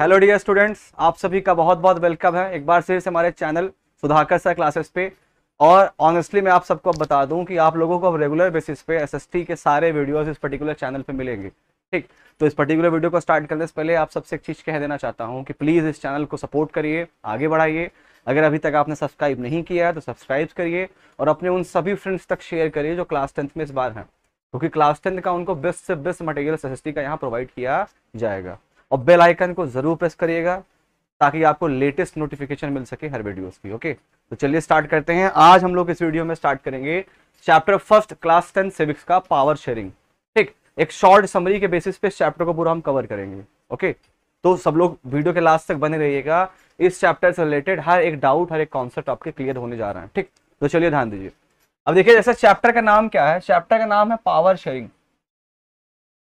Hello dear students आप सभी का बहुत बहुत वेलकम है एक बार फिर से हमारे चैनल सुधाकर सर क्लासेस पे और ऑनेस्टली मैं आप सबको बता दूं कि आप लोगों को अब रेगुलर बेसिस पे एसएसटी के सारे वीडियोस इस पर्टिकुलर चैनल पे मिलेंगे ठीक तो इस पर्टिकुलर वीडियो को स्टार्ट करने से पहले आप सबसे एक चीज़ कह देना चाहता हूँ कि प्लीज़ इस चैनल को सपोर्ट करिए आगे बढ़ाइए अगर अभी तक आपने सब्सक्राइब नहीं किया है तो सब्सक्राइब करिए और अपने उन सभी फ्रेंड्स तक शेयर करिए जो क्लास टेंथ में इस बार हैं क्योंकि क्लास टेंथ का उनको बेस्ट से बेस्ट मटेरियल एस का यहाँ प्रोवाइड किया जाएगा और बेल आइकन को ज़रूर प्रेस करिएगा ताकि आपको लेटेस्ट नोटिफिकेशन मिल सके हर वीडियोस की ओके तो चलिए स्टार्ट करते हैं आज हम लोग इस वीडियो में स्टार्ट करेंगे chapter first class ten civics का पावर शेयरिंग ठीक एक शॉर्ट समरी के बेसिस पे इस चैप्टर को पूरा हम कवर करेंगे ओके तो सब लोग वीडियो के लास्ट तक बने रहिएगा इस चैप्टर से रिलेटेड हर एक डाउट हर एक कॉन्सेप्ट आपके क्लियर होने जा रहा है ठीक तो चलिए ध्यान दीजिए अब देखिए जैसे चैप्टर का नाम क्या है चैप्टर का नाम है पावर शेयरिंग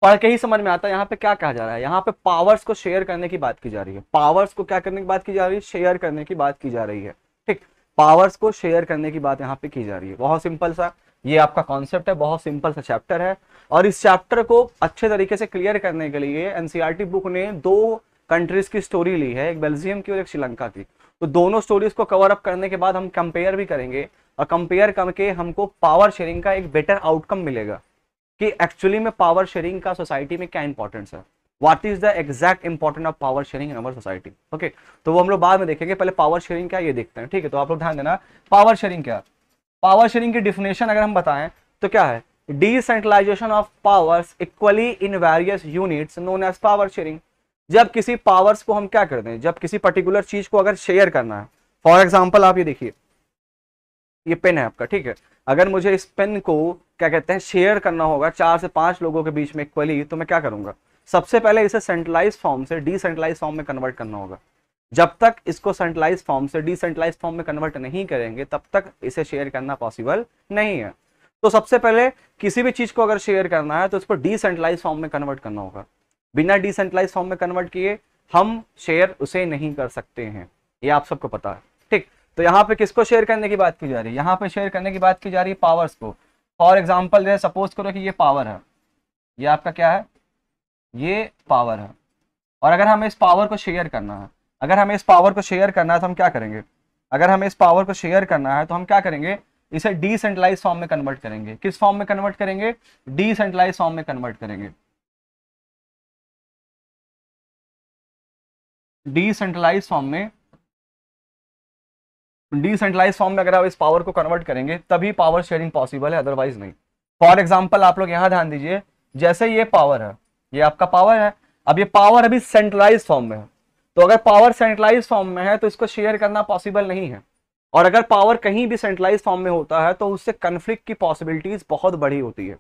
पढ़ के ही समझ में आता है यहाँ पे क्या कहा जा रहा है यहाँ पे पावर्स को शेयर करने की बात की जा रही है पावर्स को क्या करने की बात की जा रही है शेयर करने की बात की जा रही है ठीक पावर्स को शेयर करने की बात यहाँ पे की जा रही है बहुत सिंपल सा ये आपका कॉन्सेप्ट है बहुत सिंपल सा चैप्टर है और इस चैप्टर को अच्छे तरीके से क्लियर करने के लिए एनसीआरटी बुक e ने दो कंट्रीज की स्टोरी ली है एक बेल्जियम की और एक श्रीलंका की तो दोनों स्टोरीज को कवर अप करने के बाद हम कंपेयर भी करेंगे और कंपेयर करके हमको पावर शेयरिंग का एक बेटर आउटकम मिलेगा कि एक्चुअली में पावर शेयरिंग का सोसाइटी में क्या इंपॉर्टेंस है what is the exact important of power sharing in our society okay तो वो हम लोग बाद में देखेंगे पहले पावर शेयरिंग क्या ये देखते हैं ठीक है तो आप लोग ध्यान देना पावर शेयरिंग क्या पावर शेयरिंग की डिफिनेशन अगर हम बताएं तो क्या है decentralization of powers equally in various units known as power sharing जब किसी पावर्स को हम क्या कर दें जब किसी पर्टिकुलर चीज को अगर शेयर करना है फॉर एग्जाम्पल आप ये देखिए ये पेन है आपका ठीक है अगर मुझे इस पेन को क्या कहते हैं शेयर करना होगा चार से पांच लोगों के बीच में इक्वली तो मैं क्या करूंगा सबसे पहले इसे सेंट्रलाइज फॉर्म से डिसेंट्रलाइज फॉर्म में कन्वर्ट करना होगा जब तक इसको सेंट्रलाइज फॉर्म से डिसेंट्रलाइज फॉर्म में कन्वर्ट नहीं करेंगे तब तक इसे शेयर करना पॉसिबल नहीं है तो सबसे पहले किसी भी चीज को अगर शेयर करना है तो इसको डिसेंट्रलाइज फॉर्म में कन्वर्ट करना होगा बिना डिसेंट्रलाइज फॉर्म में कन्वर्ट किए हम शेयर उसे नहीं कर सकते हैं ये आप सबको पता है तो यहाँ पे किसको शेयर करने की बात की जा रही है यहाँ पे शेयर करने की बात की जा रही है पावर्स को फॉर एग्जाम्पल सपोज करो कि ये पावर है ये आपका क्या है ये पावर है और अगर हमें इस पावर को शेयर करना है अगर हमें इस पावर को शेयर करना है तो हम क्या करेंगे अगर हमें इस पावर को शेयर करना है तो हम क्या करेंगे इसे डिसेंट्रलाइज फॉर्म में कन्वर्ट करेंगे किस फॉर्म में कन्वर्ट करेंगे डिसेंट्रलाइज फॉर्म में कन्वर्ट करेंगे डिसेंट्रलाइज फॉर्म में डिसेंट्रलाइज फॉर्म में अगर आप इस पावर को कन्वर्ट करेंगे तभी पावर शेयरिंग पॉसिबल है अदरवाइज नहीं फॉर एग्जाम्पल आप लोग यहाँ ध्यान दीजिए जैसे ये पावर है ये आपका पावर है अब ये पावर अभी सेंट्रलाइज फॉर्म में है तो अगर पावर सेंट्रलाइज फॉर्म में है तो इसको शेयर करना पॉसिबल नहीं है और अगर पावर कहीं भी सेंट्रलाइज फॉर्म में होता है तो उससे कन्फ्लिक्ट की पॉसिबिलिटीज बहुत बड़ी होती है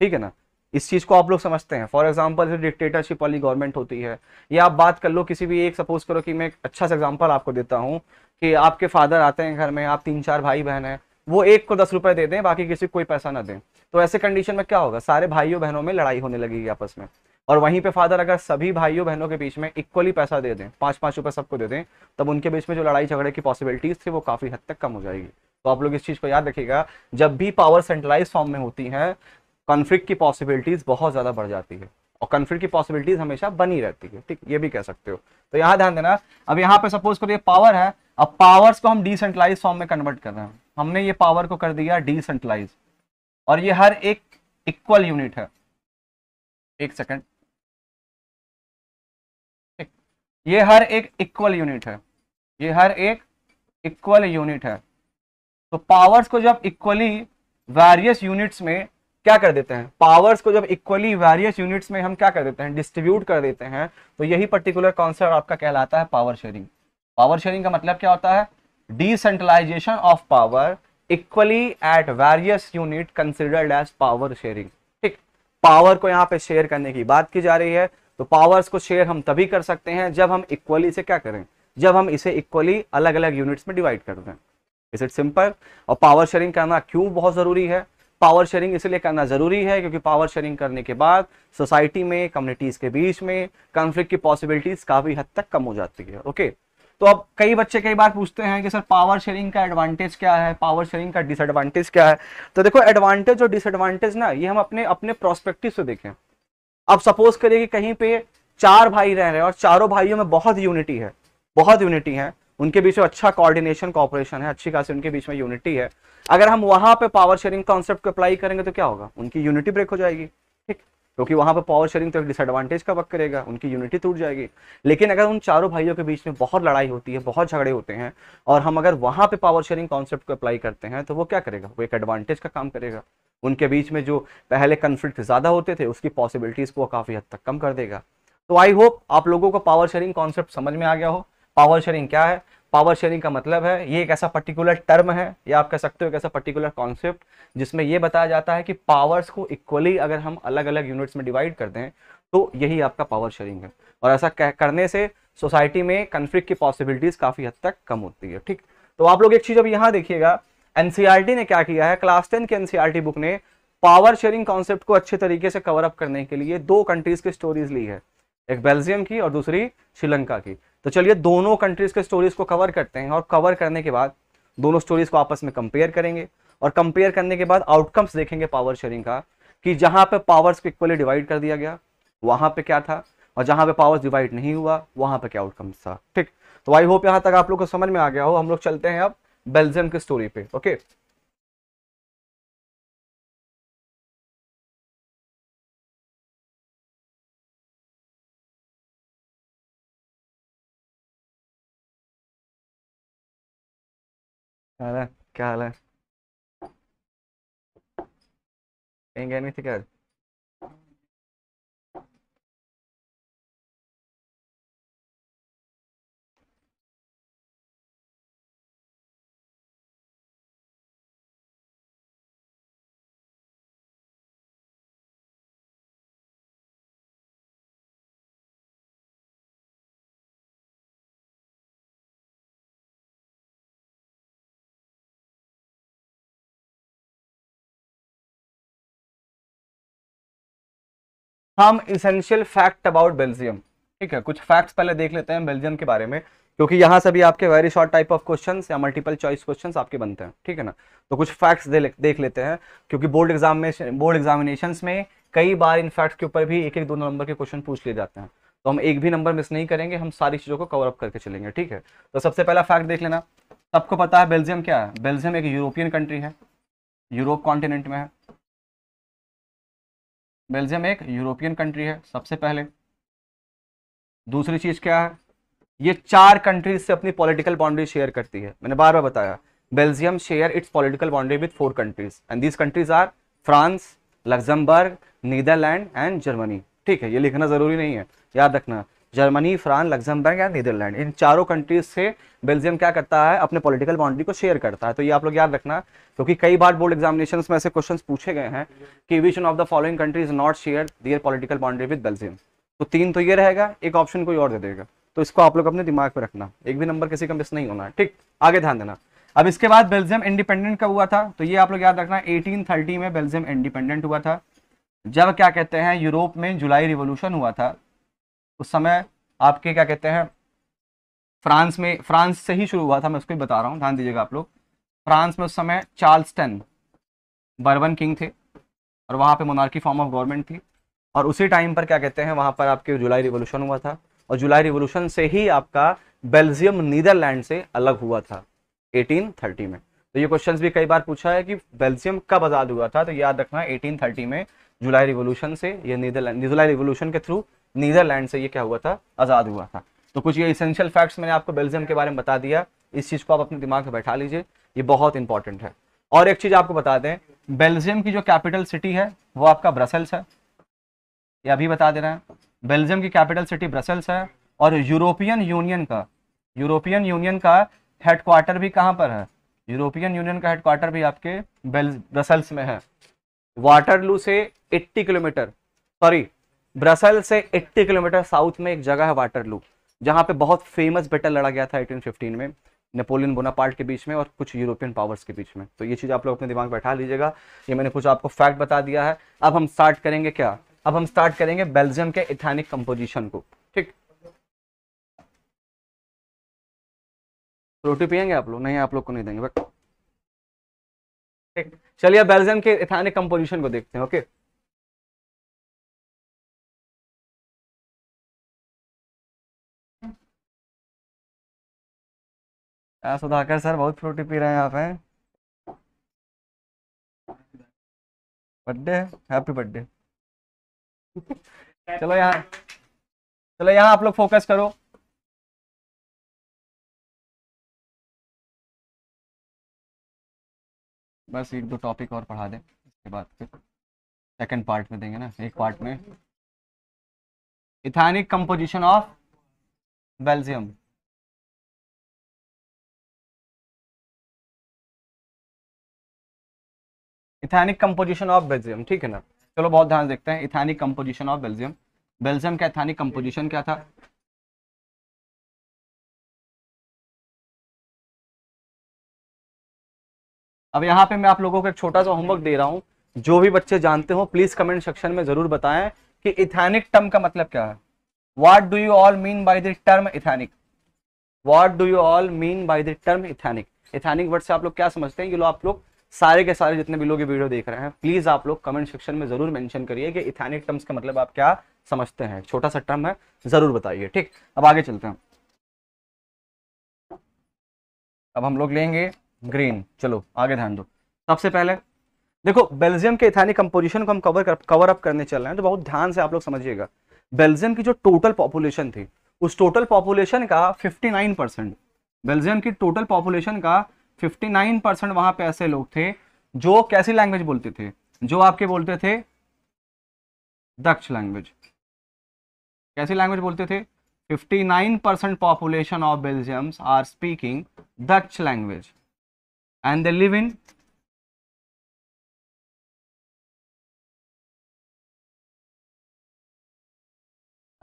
ठीक है ना इस चीज़ को आप लोग समझते हैं फॉर एग्जाम्पल डिक्टेटरशिप वाली गवर्नमेंट होती है या आप बात कर लो किसी भी एक सपोज करो कि मैं एक अच्छा सा एग्जाम्पल आपको देता हूँ कि आपके फादर आते हैं घर में आप तीन चार भाई बहन हैं वो एक को दस रुपए दे दें बाकी किसी कोई पैसा ना दें तो ऐसे कंडीशन में क्या होगा सारे भाइयों बहनों में लड़ाई होने लगेगी आपस में और वहीं पे फादर अगर सभी भाइयों बहनों के बीच में इक्वली पैसा दे दें पांच पांच रुपए सबको दे दें तब उनके बीच में जो लड़ाई झगड़े की पॉसिबिलिटीज थी वो काफ़ी हद तक कम हो जाएगी तो आप लोग इस चीज़ को याद रखिएगा जब भी पावर सेंट्रलाइज फॉर्म में होती है कॉन्फ्लिक्ट की पॉसिबिलिटीज़ बहुत ज़्यादा बढ़ जाती है और कॉन्फ्लिक्ट की पॉसिबिलिटीज़ हमेशा बनी रहती है ठीक ये भी कह सकते हो तो यहाँ ध्यान देना अब यहाँ पे सपोज करो ये पावर है अब पावर्स को हम डिसेंट्रलाइज फॉर्म में कन्वर्ट कर रहे हैं हमने ये पावर को कर दिया डिसेंट्रलाइज और ये हर एक इक्वल यूनिट है एक सेकेंड ये हर एक इक्वल यूनिट है ये हर एक इक्वल यूनिट है तो पावर्स को जब इक्वली वेरियस यूनिट्स में क्या कर देते हैं पावर्स को जब इक्वली वेरियस यूनिट्स में हम क्या कर देते हैं डिस्ट्रीब्यूट कर देते हैं तो यही पर्टिकुलर कॉन्सेप्ट आपका कहलाता है पावर शेयरिंग पावर शेयरिंग का मतलब क्या होता है decentralization of power equally at various unit considered as power sharing ठीक पावर को यहाँ पे शेयर करने की बात की जा रही है तो पावर्स को शेयर हम तभी कर सकते हैं जब हम इक्वली से क्या करें जब हम इसे इक्वली अलग अलग यूनिट्स में डिवाइड कर दें इज इट सिंपल और पावर शेयरिंग करना क्यों बहुत ज़रूरी है पावर शेयरिंग इसलिए करना ज़रूरी है क्योंकि पावर शेयरिंग करने के बाद सोसाइटी में कम्युनिटीज़ के बीच में कॉन्फ्लिक्ट की पॉसिबिलिटीज़ काफ़ी हद तक कम हो जाती है ओके तो अब कई बच्चे कई बार पूछते हैं कि सर पावर शेयरिंग का एडवांटेज क्या है पावर शेयरिंग का डिसएडवांटेज क्या है तो देखो एडवांटेज और डिसएडवांटेज ना ये हम अपने अपने प्रोस्पेक्टिव से देखें अब सपोज करिए कि कहीं पे चार भाई रह रहे हैं और चारों भाइयों में बहुत यूनिटी है बहुत यूनिटी है उनके बीच में अच्छा कोऑर्डिनेशन कॉपरेशन है अच्छी खासी उनके बीच में यूनिटी है अगर हम वहां पे पावर शेयरिंग कॉन्सेप्ट को अप्लाई करेंगे तो क्या होगा उनकी यूनिटी ब्रेक हो जाएगी ठीक क्योंकि वहां पर पावर शेयरिंग तो एक डिसएडवांटेज का वक्त करेगा उनकी यूनिटी टूट जाएगी लेकिन अगर उन चारों भाइयों के बीच में बहुत लड़ाई होती है बहुत झगड़े होते हैं और हम अगर वहां पे पावर शेयरिंग कॉन्सेप्ट को अप्लाई करते हैं तो वो क्या करेगा वो एक एडवांटेज का काम करेगा उनके बीच में जो पहले कन्फ्लिक्ट ज़्यादा होते थे उसकी पॉसिबिलिटीज़ को काफ़ी हद तक कम कर देगा तो आई होप आप लोगों को पावर शेयरिंग कॉन्सेप्ट समझ में आ गया हो पावर शेयरिंग क्या है पावर शेयरिंग का मतलब है ये एक ऐसा पर्टिकुलर टर्म है या आप कह सकते हो एक ऐसा पर्टिकुलर कॉन्सेप्ट जिसमें ये बताया जाता है कि पावर्स को इक्वली अगर हम अलग अलग यूनिट्स में डिवाइड कर दें तो यही आपका पावर शेयरिंग है और ऐसा करने से सोसाइटी में कन्फ्लिक्ट की पॉसिबिलिटीज़ काफ़ी हद तक कम होती है ठीक तो आप लोग एक चीज़ अब यहाँ देखिएगा एनसीआरटी e ने क्या किया है क्लास टेन के एनसीआरटी बुक ने पावर शेयरिंग कॉन्सेप्ट को अच्छे तरीके से कवर अप करने के लिए दो कंट्रीज की स्टोरीज ली है एक बेल्जियम की और दूसरी श्रीलंका की तो चलिए दोनों कंट्रीज के स्टोरीज को कवर करते हैं और कवर करने के बाद दोनों स्टोरीज को आपस में कंपेयर करेंगे और कंपेयर करने के बाद आउटकम्स देखेंगे पावर शेयरिंग का कि जहां पे पावर्स को इक्वली डिवाइड कर दिया गया वहां पे क्या था और जहां पे पावर्स डिवाइड नहीं हुआ वहां पे क्या आउटकम्स था ठीक तो आई होप यहां तक आप लोग को समझ में आ गया हो हम लोग चलते हैं अब बेल्जियम की स्टोरी पे ओके क्या हाल है क्या हाल है कहीं गए नहीं थे क्या हम इसेंशियल फैक्ट अबाउट बेल्जियम ठीक है कुछ फैक्ट्स पहले देख लेते हैं बेल्जियम के बारे में क्योंकि यहाँ से भी आपके very short type of question या मल्टीपल चॉइस क्वेश्चन आपके बनते हैं ठीक है ना तो कुछ फैक्ट्स दे, देख लेते हैं क्योंकि बोर्ड एग्जाम बोर्ड एग्जामिनेशन में कई बार इन फैक्ट्स के ऊपर भी एक एक दो नंबर के क्वेश्चन पूछ लिए जाते हैं तो हम एक भी नंबर मिस नहीं करेंगे हम सारी चीज़ों को कवर अप करके चलेंगे ठीक है तो सबसे पहला फैक्ट देख लेना सबको पता है बेल्जियम क्या है बेल्जियम एक यूरोपियन कंट्री है यूरोप कॉन्टिनेंट में है बेल्जियम एक यूरोपियन कंट्री है सबसे पहले दूसरी चीज़ क्या है ये चार कंट्रीज से अपनी पॉलिटिकल बाउंड्री शेयर करती है मैंने बार बार बताया Belgium share its political boundary with four countries and these countries are France Luxembourg Netherland and Germany ठीक है ये लिखना ज़रूरी नहीं है याद रखना जर्मनी फ्रांस लग्जमबर्ग या नीदरलैंड इन चारों कंट्रीज से बेल्जियम क्या करता है अपने पॉलिटिकल बाउंड्री को शेयर करता है तो ये आप लोग याद रखना क्योंकि तो कई बार बोर्ड एग्जामिनेशन में ऐसे क्वेश्चन पूछे गए हैं कि which of the following country is not share their political boundary with Belgium तो तीन तो ये रहेगा एक ऑप्शन कोई और दे देगा तो इसको आप लोग अपने दिमाग में रखना एक भी नंबर किसी का मिस नहीं होना ठीक आगे ध्यान देना अब इसके बाद बेल्जियम इंडिपेंडेंट कब हुआ था तो ये आप लोग याद रखना 1830 में बेल्जियम इंडिपेंडेंट हुआ था जब क्या कहते हैं यूरोप में जुलाई रिवोल्यूशन हुआ था उस समय आपके क्या कहते हैं फ्रांस में फ्रांस से ही शुरू हुआ था मैं उसको ही बता रहा हूँ ध्यान दीजिएगा आप लोग फ्रांस में उस समय चार्ल्सटन बर्बन किंग थे और वहाँ पे मोनार्की फॉर्म ऑफ गवर्नमेंट थी और उसी टाइम पर क्या कहते हैं वहाँ पर आपके जुलाई रिवोल्यूशन हुआ था और जुलाई रिवोल्यूशन से ही आपका बेल्जियम नीदरलैंड से अलग हुआ था 1830 में तो ये क्वेश्चन भी कई बार पूछा है कि बेल्जियम कब आज़ाद हुआ था तो याद रखना एटीन में जुलाई रिवोल्यूशन से या नीदरलैंड जुलाई रिवोल्यूशन के थ्रू नीदरलैंड से ये क्या हुआ था आज़ाद हुआ था तो कुछ ये इसेंशियल फैक्ट्स मैंने आपको बेल्जियम के बारे में बता दिया इस चीज़ को आप अपने दिमाग में बैठा लीजिए ये बहुत इंपॉर्टेंट है और एक चीज़ आपको बता दें बेल्जियम की जो कैपिटल सिटी है वो आपका ब्रसल्स है ये अभी बता दे रहे हैं बेल्जियम की कैपिटल सिटी ब्रसल्स है और यूरोपियन यूनियन का यूरोपियन यूनियन का हेडक्वार्टर भी कहां पर है यूरोपियन यूनियन का हेडक्वार्टर भी आपके ब्रसल्स में है वाटरलू से 80 किलोमीटर सॉरी ब्रसल से 80 किलोमीटर साउथ में एक जगह है वाटरलू जहां पे बहुत फेमस बैटल लड़ा गया था 1815 में नेपोलियन बोनापार्ट के बीच में और कुछ यूरोपियन पावर्स के बीच में तो ये चीज़ आप लोग अपने दिमाग में बैठा लीजिएगा ये मैंने कुछ आपको फैक्ट बता दिया है अब हम स्टार्ट करेंगे क्या अब हम स्टार्ट करेंगे बेल्जियम के इथैनिक कंपोजिशन को ठीक रोटी पियेंगे आप लोग नहीं आप लोग को नहीं देंगे बट चलिए बेल्जियम के इथैनिक कंपोजिशन को देखते हैं ओके okay? हाँ, सुधाकर सर बहुत फ्रूटी पी रहे हैं आप हैं बर्थडे हैप्पी बर्थडे चलो यहाँ चलो यहाँ आप लोग फोकस करो बस एक दो टॉपिक और पढ़ा दें इसके बाद फिर सेकंड पार्ट में देंगे ना एक पार्ट में ethnic composition of Belgium ethnic composition of Belgium ठीक है ना चलो बहुत ध्यान देखते हैं ethnic composition of Belgium Belgium का इथैनिक कंपोजिशन क्या था अब यहाँ पे मैं आप लोगों को एक छोटा सा होमवर्क दे रहा हूँ जो भी बच्चे जानते हो प्लीज कमेंट सेक्शन में जरूर बताएं कि इथैनिक टर्म का मतलब क्या है what do you all mean by the term ethnic what do you all mean by the term ethnic ethnic word से आप लोग क्या समझते हैं ये लो आप लोग सारे के सारे जितने भी लोग ये वीडियो देख रहे हैं प्लीज आप लोग कमेंट सेक्शन में जरूर मेंशन करिए कि इथेनिक टर्म्स का मतलब आप क्या समझते हैं छोटा सा टर्म है जरूर बताइए ठीक अब आगे चलते हैं अब हम लोग लेंगे ग्रीन चलो आगे ध्यान दो सबसे पहले देखो बेल्जियम के इथेनिक कंपोजिशन को हम कवर कर, कवर अप करने चल रहे हैं तो बहुत ध्यान से आप लोग समझिएगा बेल्जियम की जो टोटल पॉपुलेशन थी उस टोटल पॉपुलेशन का 59 परसेंट बेल्जियम की टोटल पॉपुलेशन का 59 परसेंट वहां पे ऐसे लोग थे जो कैसी लैंग्वेज बोलते थे जो आपके बोलते थे दक्ष लैंग्वेज कैसी लैंग्वेज बोलते थे 59 percent population of Belgiums are speaking Dutch language and they live in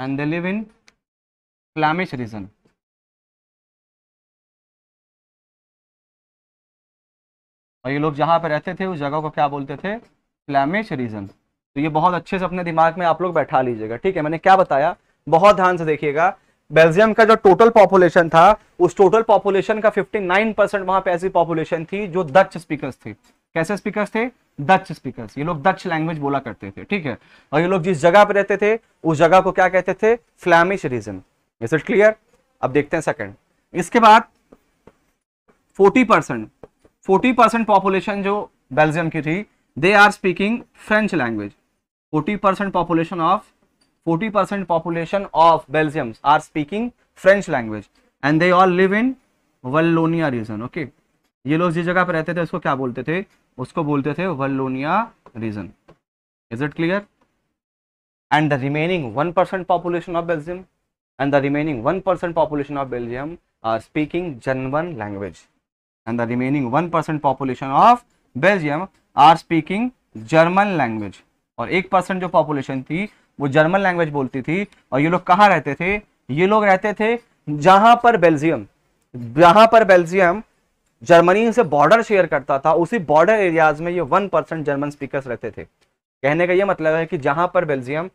and they live in Flemish region और ये लोग जहाँ पर रहते थे उस जगह को क्या बोलते थे फ्लैमिश रीजन तो ये बहुत अच्छे से अपने दिमाग में आप लोग बैठा लीजिएगा ठीक है मैंने क्या बताया बहुत ध्यान से देखिएगा बेल्जियम का जो टोटल पॉपुलेशन था उस टोटल पॉपुलेशन का 59 परसेंट वहां पर ऐसी पॉपुलेशन थी जो डच स्पीकर्स थे कैसे स्पीकर्स थे डच स्पीकर्स ये लोग डच लैंग्वेज बोला करते थे ठीक है और ये लोग जिस जगह पर रहते थे उस जगह को क्या कहते थे Flemish region is it clear अब देखते हैं सेकेंड इसके बाद फोर्टी फोर्टी परसेंट पॉपुलेशन जो बेल्जियम की थी they are speaking French language forty percent population of forty percent population of Belgium are speaking French language and they all live in Wallonia region okay ये लोग जिस जगह पर रहते थे उसको क्या बोलते थे उसको बोलते थे Wallonia region is it clear and the remaining one percent population of Belgium the remaining one percent population of Belgium are speaking German language and the remaining 1% population of Belgium are speaking German language. और एक percent जो population थी वो German language बोलती थी और ये लोग कहाँ रहते थे ये लोग रहते थे जहां पर बेल्जियम जहां पर बेल्जियम जर्मनी से बॉर्डर शेयर करता था उसी बॉर्डर एरियाज में ये वन परसेंट जर्मन स्पीकर्स रहते थे कहने का ये मतलब है कि जहां पर बेल्जियम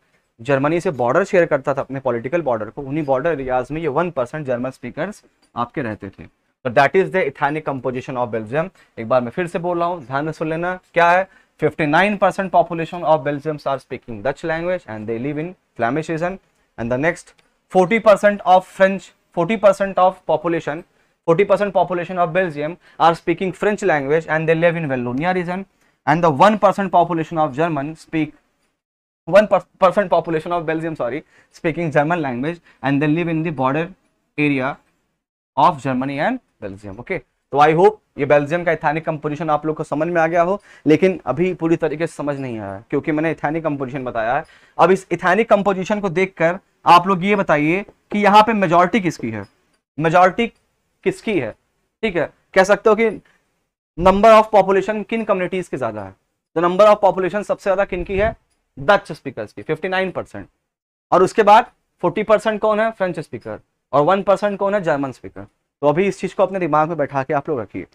जर्मनी से बॉर्डर शेयर करता था अपने पॉलिटिकल बॉर्डर को उन्हीं बॉर्डर एरियाज में ये वन परसेंट जर्मन स्पीकर आपके रहते थे तो that is the ethnic composition of Belgium एक बार मैं फिर से बोल रहा हूँ ध्यान से सुन लेना क्या है 59 percent population of Belgium are speaking Dutch language and they live in Flemish region and the next 40 percent of French 40 percent of population 40 percent population of Belgium are speaking French language and they live in Wallonia region and the 1% population of German speak 1% population of Belgium sorry speaking German language and they live in the border area of Germany and Belgium okay तो I hope ये Belgium का इथानिक composition आप लोग को समझ में आ गया हो लेकिन अभी पूरी तरीके से समझ नहीं आया क्योंकि मैंने इथानिक कंपोजिशन बताया है अब इस इथानिक कंपोजिशन को देखकर आप लोग ये बताइए कि यहाँ पे मेजोरिटी किसकी है मेजोरिटी किसकी है ठीक है कह सकते हो कि नंबर ऑफ पॉपुलेशन किन कम्युनिटीज के ज्यादा है तो नंबर ऑफ पॉपुलेशन सबसे ज्यादा किन की है डच स्पीकर्स की फिफ्टी और उसके बाद फोर्टी कौन है फ्रेंच स्पीकर और वन कौन है जर्मन स्पीकर तो अभी इस चीज़ को अपने दिमाग में बैठा के आप लोग रखिए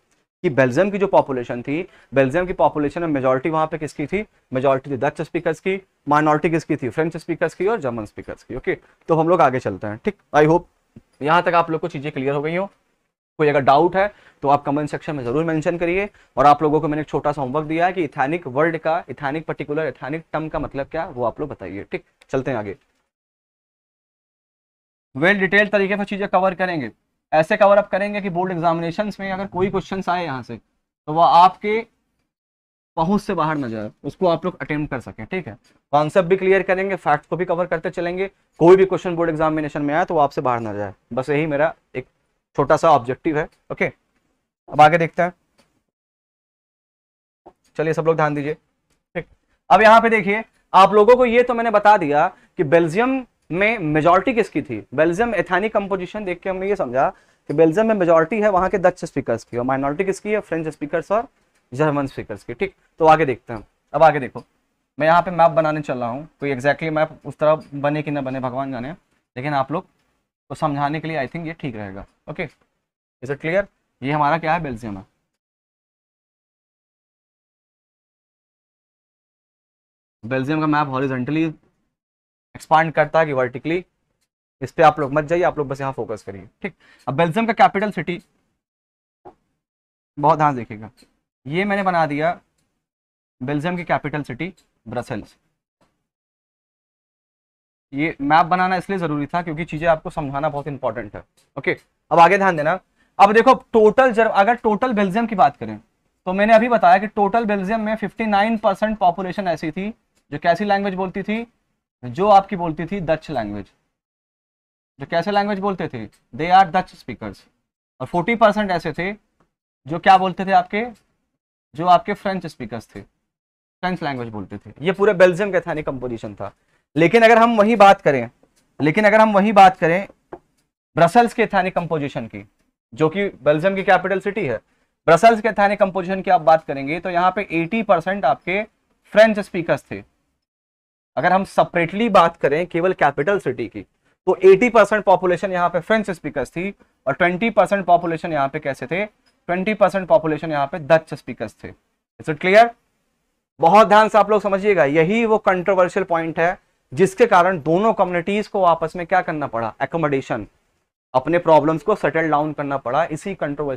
कि बेल्जियम की जो पॉपुलेशन थी बेल्जियम की पॉपुलेशन में मेजोरिटी वहां पे किसकी थी मेजोरिटी थी डच स्पीकर्स की माइनॉरिटी किसकी थी फ्रेंच स्पीकर्स की और जर्मन स्पीकर्स की ओके तो हम लोग आगे चलते हैं ठीक आई होप यहाँ तक आप लोग को चीज़ें क्लियर हो गई हो कोई अगर डाउट है तो आप कमेंट सेक्शन में जरूर मेंशन करिए और आप लोगों को मैंने एक छोटा सा होमवर्क दिया है कि इथैनिक वर्ल्ड का इथैनिक पर्टिकुलर इथैनिक टर्म का मतलब क्या वो आप लोग बताइए ठीक चलते हैं आगे वेल well डिटेल तरीके से चीज़ें कवर करेंगे ऐसे कवर अप करेंगे कि बोर्ड एग्जामिनेशन में अगर कोई क्वेश्चन आए यहाँ से तो वह आपके पहुंच से बाहर नजर आए उसको आप लोग अटेम्प्ट कर सकें ठीक है कॉन्सेप्ट भी क्लियर करेंगे फैक्ट को भी कवर करते चलेंगे कोई भी क्वेश्चन बोर्ड एग्जामिनेशन में आए तो वो आपसे बाहर ना जाए बस यही मेरा एक छोटा सा ऑब्जेक्टिव है ओके अब आगे देखते हैं चलिए सब लोग ध्यान दीजिए ठीक अब यहाँ पे देखिए आप लोगों को ये तो मैंने बता दिया कि बेल्जियम में मेजोरिटी किसकी थी बेल्जियम एथानिक कंपोजिशन देख के हमने ये समझा कि बेल्जियम में मेजोरिटी है वहां के डच स्पीकर्स की और माइनॉरिटी किसकी है फ्रेंच स्पीकर्स और जर्मन स्पीकर्स की ठीक तो आगे देखते हैं अब आगे देखो मैं यहाँ पे मैप बनाने चल रहा हूँ कोई एग्जैक्टली मैप उस तरह बने कि ना बने भगवान जाने लेकिन आप लोग को समझाने के लिए आई थिंक ये ठीक रहेगा ओके इज इट क्लियर ये हमारा क्या है बेल्जियम है बेल्जियम का मैप हॉरिजेंटली एक्सपांड करता है कि वर्टिकली इस पर आप लोग मत जाइए आप लोग बस यहाँ फोकस करिए ठीक अब बेल्जियम का कैपिटल सिटी बहुत ध्यान देखिएगा ये मैंने बना दिया बेल्जियम की कैपिटल सिटी ब्रसेल्स ये मैप बनाना इसलिए जरूरी था क्योंकि चीजें आपको समझाना बहुत इंपॉर्टेंट है ओके अब आगे ध्यान देना अब देखो टोटल जर, अगर टोटल बेल्जियम की बात करें तो मैंने अभी बताया कि टोटल बेल्जियम में 59 परसेंट पॉपुलेशन ऐसी थी जो कैसी लैंग्वेज बोलती थी जो आपकी बोलती थी डच लैंग्वेज जो कैसे लैंग्वेज बोलते थे दे आर डच स्पीकर्स और 40 परसेंट ऐसे थे जो क्या बोलते थे आपके जो आपके फ्रेंच स्पीकर्स थे फ्रेंच लैंग्वेज बोलते थे ये पूरे बेल्जियम का थानी कंपोजिशन था लेकिन अगर हम वही बात करें लेकिन अगर हम वही बात करें ब्रसल्स के थाने कंपोजिशन की जो कि बेल्जियम की कैपिटल सिटी है ब्रसल्स के थाने कंपोजिशन की आप बात करेंगे तो यहाँ पे 80 परसेंट आपके फ्रेंच स्पीकर्स थे अगर हम सेपरेटली बात करें केवल कैपिटल सिटी की तो 80 परसेंट पॉपुलेशन यहाँ पे फ्रेंच स्पीकर्स थी और 20 परसेंट पॉपुलेशन यहाँ पे कैसे थे 20 परसेंट पॉपुलेशन यहाँ पे डच स्पीकर्स थे इज इट क्लियर बहुत ध्यान से आप लोग समझिएगा यही वो कंट्रोवर्शियल पॉइंट है जिसके कारण दोनों कम्युनिटीज को आपस में क्या करना पड़ा एकोमोडेशन अपने प्रॉब्लम्स को सेटल डाउन करना पड़ा इसी कंट्रोवर्शियल